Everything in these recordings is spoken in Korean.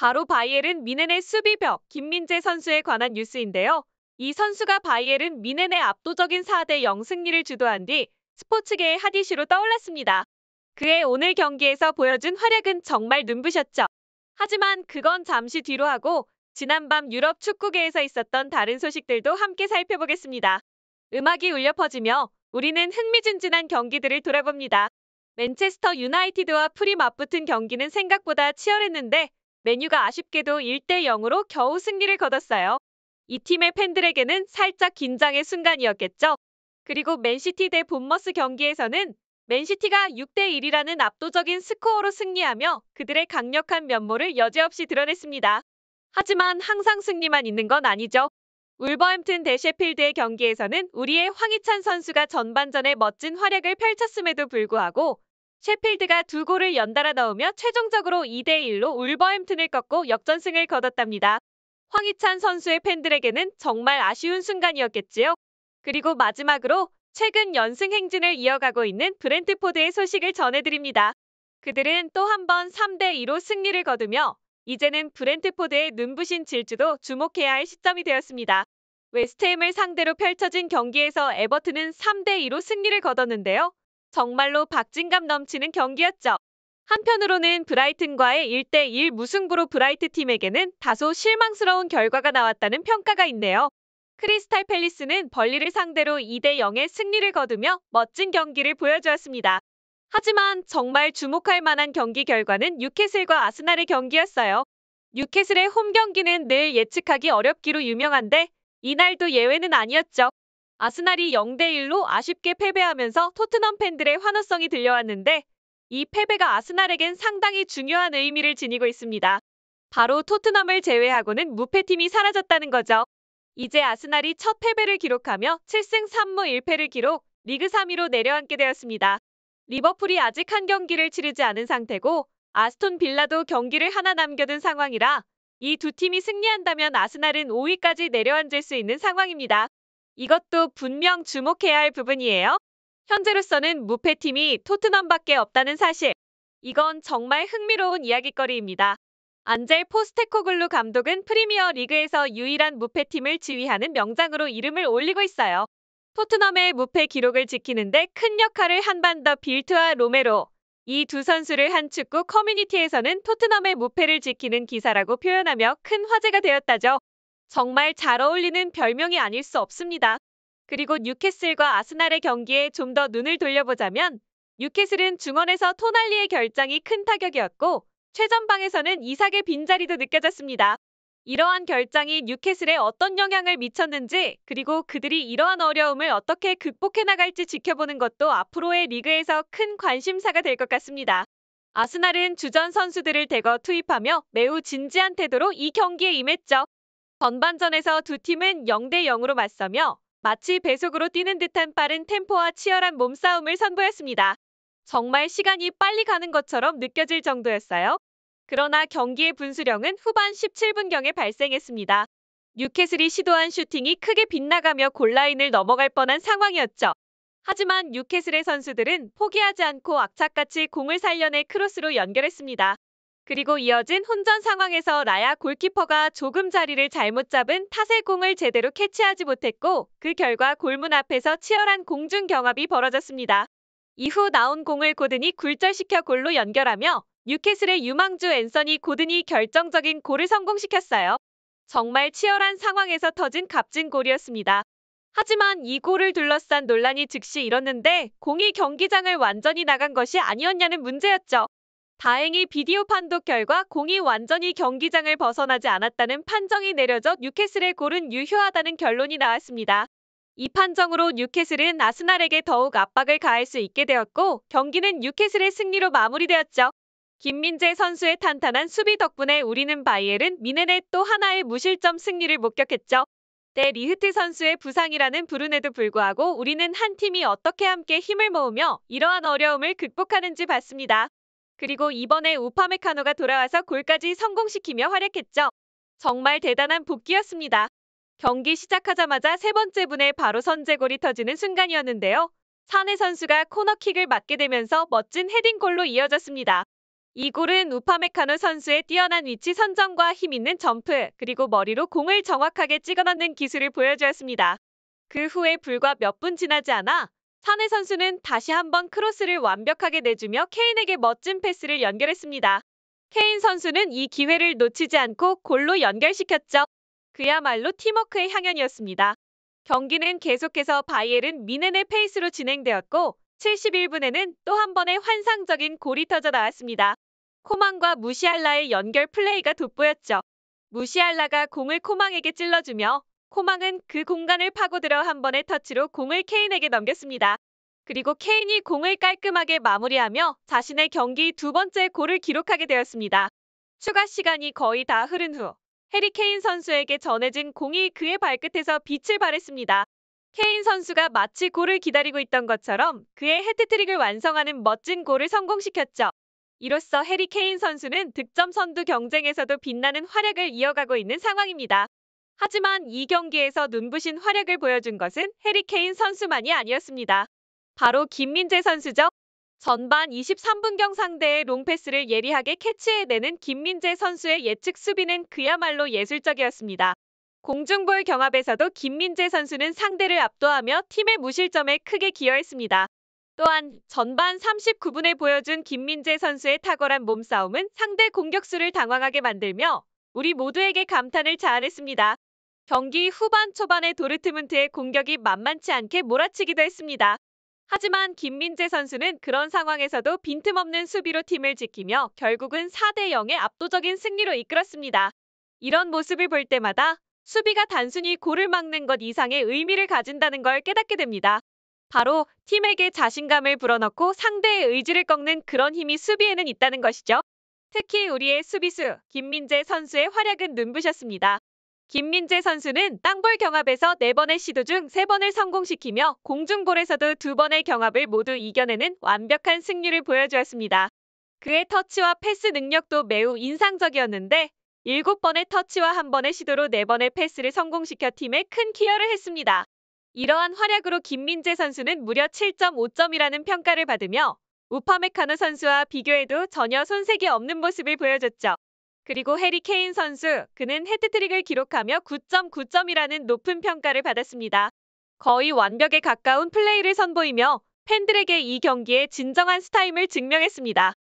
바로 바이에른 미넨의 수비벽 김민재 선수에 관한 뉴스인데요. 이 선수가 바이에른 미넨의 압도적인 4대 0 승리를 주도한 뒤 스포츠계의 핫 이슈로 떠올랐습니다. 그의 오늘 경기에서 보여준 활약은 정말 눈부셨죠. 하지만 그건 잠시 뒤로 하고 지난밤 유럽 축구계에서 있었던 다른 소식들도 함께 살펴보겠습니다. 음악이 울려 퍼지며 우리는 흥미진진한 경기들을 돌아봅니다. 맨체스터 유나이티드와 풀이 맞붙은 경기는 생각보다 치열했는데 메뉴가 아쉽게도 1대 0으로 겨우 승리를 거뒀어요. 이 팀의 팬들에게는 살짝 긴장의 순간이었겠죠. 그리고 맨시티 대 본머스 경기에서는 맨시티가 6대 1이라는 압도적인 스코어로 승리하며 그들의 강력한 면모를 여지없이 드러냈습니다. 하지만 항상 승리만 있는 건 아니죠. 울버햄튼 대 셰필드의 경기에서는 우리의 황희찬 선수가 전반전에 멋진 활약을 펼쳤음에도 불구하고 셰필드가 두 골을 연달아 넣으며 최종적으로 2대1로 울버햄튼을 꺾고 역전승을 거뒀답니다. 황희찬 선수의 팬들에게는 정말 아쉬운 순간이었겠지요. 그리고 마지막으로 최근 연승 행진을 이어가고 있는 브렌트포드의 소식을 전해드립니다. 그들은 또 한 번 3대2로 승리를 거두며 이제는 브렌트포드의 눈부신 질주도 주목해야 할 시점이 되었습니다. 웨스트햄을 상대로 펼쳐진 경기에서 에버튼은 3대2로 승리를 거뒀는데요. 정말로 박진감 넘치는 경기였죠. 한편으로는 브라이튼과의 1대1 무승부로 브라이트 팀에게는 다소 실망스러운 결과가 나왔다는 평가가 있네요. 크리스탈 팰리스는 벌리를 상대로 2대0의 승리를 거두며 멋진 경기를 보여주었습니다. 하지만 정말 주목할 만한 경기 결과는 뉴캐슬과 아스날의 경기였어요. 뉴캐슬의 홈 경기는 늘 예측하기 어렵기로 유명한데 이날도 예외는 아니었죠. 아스날이 0대1로 아쉽게 패배하면서 토트넘 팬들의 환호성이 들려왔는데 이 패배가 아스날에겐 상당히 중요한 의미를 지니고 있습니다. 바로 토트넘을 제외하고는 무패팀이 사라졌다는 거죠. 이제 아스날이 첫 패배를 기록하며 7승 3무 1패를 기록, 리그 3위로 내려앉게 되었습니다. 리버풀이 아직 한 경기를 치르지 않은 상태고 아스톤 빌라도 경기를 하나 남겨둔 상황이라 이 두 팀이 승리한다면 아스날은 5위까지 내려앉을 수 있는 상황입니다. 이것도 분명 주목해야 할 부분이에요. 현재로서는 무패팀이 토트넘밖에 없다는 사실. 이건 정말 흥미로운 이야기거리입니다. 안젤 포스테코글루 감독은 프리미어 리그에서 유일한 무패팀을 지휘하는 명장으로 이름을 올리고 있어요. 토트넘의 무패 기록을 지키는데 큰 역할을 한반더 빌트와 로메로. 이 두 선수를 한 축구 커뮤니티에서는 토트넘의 무패를 지키는 기사라고 표현하며 큰 화제가 되었다죠. 정말 잘 어울리는 별명이 아닐 수 없습니다. 그리고 뉴캐슬과 아스날의 경기에 좀 더 눈을 돌려보자면 뉴캐슬은 중원에서 토날리의 결장이 큰 타격이었고 최전방에서는 이삭의 빈자리도 느껴졌습니다. 이러한 결장이 뉴캐슬에 어떤 영향을 미쳤는지 그리고 그들이 이러한 어려움을 어떻게 극복해 나갈지 지켜보는 것도 앞으로의 리그에서 큰 관심사가 될 것 같습니다. 아스날은 주전 선수들을 대거 투입하며 매우 진지한 태도로 이 경기에 임했죠. 전반전에서 두 팀은 0대 0으로 맞서며 마치 배속으로 뛰는 듯한 빠른 템포와 치열한 몸싸움을 선보였습니다. 정말 시간이 빨리 가는 것처럼 느껴질 정도였어요. 그러나 경기의 분수령은 후반 17분경에 발생했습니다. 뉴캐슬이 시도한 슈팅이 크게 빗나가며 골라인을 넘어갈 뻔한 상황이었죠. 하지만 뉴캐슬의 선수들은 포기하지 않고 악착같이 공을 살려내 크로스로 연결했습니다. 그리고 이어진 혼전 상황에서 라야 골키퍼가 조금 자리를 잘못 잡은 타세 공을 제대로 캐치하지 못했고 그 결과 골문 앞에서 치열한 공중 경합이 벌어졌습니다. 이후 나온 공을 고든이 굴절시켜 골로 연결하며 뉴캐슬의 유망주 앤서니 고든이 결정적인 골을 성공시켰어요. 정말 치열한 상황에서 터진 값진 골이었습니다. 하지만 이 골을 둘러싼 논란이 즉시 일었는데 공이 경기장을 완전히 나간 것이 아니었냐는 문제였죠. 다행히 비디오 판독 결과 공이 완전히 경기장을 벗어나지 않았다는 판정이 내려져 뉴캐슬의 골은 유효하다는 결론이 나왔습니다. 이 판정으로 뉴캐슬은 아스날에게 더욱 압박을 가할 수 있게 되었고 경기는 뉴캐슬의 승리로 마무리되었죠. 김민재 선수의 탄탄한 수비 덕분에 우리는 바이엘은 미네의또 하나의 무실점 승리를 목격했죠. 때 리흐트 선수의 부상이라는 불운에도 불구하고 우리는 한 팀이 어떻게 함께 힘을 모으며 이러한 어려움을 극복하는지 봤습니다. 그리고 이번에 우파메카노가 돌아와서 골까지 성공시키며 활약했죠. 정말 대단한 복귀였습니다. 경기 시작하자마자 세 번째 분에 바로 선제골이 터지는 순간이었는데요. 사내 선수가 코너킥을 맞게 되면서 멋진 헤딩골로 이어졌습니다. 이 골은 우파메카노 선수의 뛰어난 위치 선정과 힘 있는 점프, 그리고 머리로 공을 정확하게 찍어넣는 기술을 보여주었습니다. 그 후에 불과 몇 분 지나지 않아 타네 선수는 다시 한번 크로스를 완벽하게 내주며 케인에게 멋진 패스를 연결했습니다. 케인 선수는 이 기회를 놓치지 않고 골로 연결시켰죠. 그야말로 팀워크의 향연이었습니다. 경기는 계속해서 바이엘은 미넨의 페이스로 진행되었고 71분에는 또 한 번의 환상적인 골이 터져 나왔습니다. 코망과 무시알라의 연결 플레이가 돋보였죠. 무시알라가 공을 코망에게 찔러주며 코망은 그 공간을 파고들어 한 번의 터치로 공을 케인에게 넘겼습니다. 그리고 케인이 공을 깔끔하게 마무리하며 자신의 경기 두 번째 골을 기록하게 되었습니다. 추가 시간이 거의 다 흐른 후 해리 케인 선수에게 전해진 공이 그의 발끝에서 빛을 발했습니다. 케인 선수가 마치 골을 기다리고 있던 것처럼 그의 헤트트릭을 완성하는 멋진 골을 성공시켰죠. 이로써 해리 케인 선수는 득점 선두 경쟁에서도 빛나는 활약을 이어가고 있는 상황입니다. 하지만 이 경기에서 눈부신 활약을 보여준 것은 해리케인 선수만이 아니었습니다. 바로 김민재 선수죠. 전반 23분경 상대의 롱패스를 예리하게 캐치해내는 김민재 선수의 예측 수비는 그야말로 예술적이었습니다. 공중볼 경합에서도 김민재 선수는 상대를 압도하며 팀의 무실점에 크게 기여했습니다. 또한 전반 39분에 보여준 김민재 선수의 탁월한 몸싸움은 상대 공격수를 당황하게 만들며 우리 모두에게 감탄을 자아냈습니다. 경기 후반 초반에 도르트문트의 공격이 만만치 않게 몰아치기도 했습니다. 하지만 김민재 선수는 그런 상황에서도 빈틈없는 수비로 팀을 지키며 결국은 4대 0의 압도적인 승리로 이끌었습니다. 이런 모습을 볼 때마다 수비가 단순히 골을 막는 것 이상의 의미를 가진다는 걸 깨닫게 됩니다. 바로 팀에게 자신감을 불어넣고 상대의 의지를 꺾는 그런 힘이 수비에는 있다는 것이죠. 특히 우리의 수비수 김민재 선수의 활약은 눈부셨습니다. 김민재 선수는 땅볼 경합에서 4번의 시도 중 3번을 성공시키며 공중볼에서도 2번의 경합을 모두 이겨내는 완벽한 승리를 보여주었습니다. 그의 터치와 패스 능력도 매우 인상적이었는데 7번의 터치와 1번의 시도로 4번의 패스를 성공시켜 팀에 큰 기여를 했습니다. 이러한 활약으로 김민재 선수는 무려 7.5점이라는 평가를 받으며 우파메카노 선수와 비교해도 전혀 손색이 없는 모습을 보여줬죠. 그리고 해리 케인 선수, 그는 헤트트릭을 기록하며 9.9점이라는 높은 평가를 받았습니다. 거의 완벽에 가까운 플레이를 선보이며 팬들에게 이 경기의 진정한 스타임을 증명했습니다.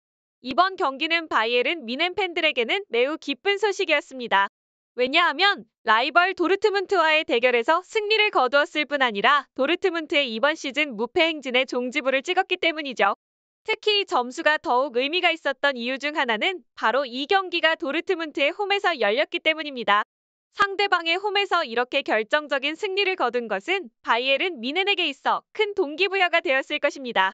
이번 경기는 바이에른 미넨 팬들에게는 매우 기쁜 소식이었습니다. 왜냐하면 라이벌 도르트문트와의 대결에서 승리를 거두었을 뿐 아니라 도르트문트의 이번 시즌 무패 행진의 종지부를 찍었기 때문이죠. 특히 점수가 더욱 의미가 있었던 이유 중 하나는 바로 이 경기가 도르트문트의 홈에서 열렸기 때문입니다. 상대방의 홈에서 이렇게 결정적인 승리를 거둔 것은 바이엘은 미넨에게 있어 큰 동기부여가 되었을 것입니다.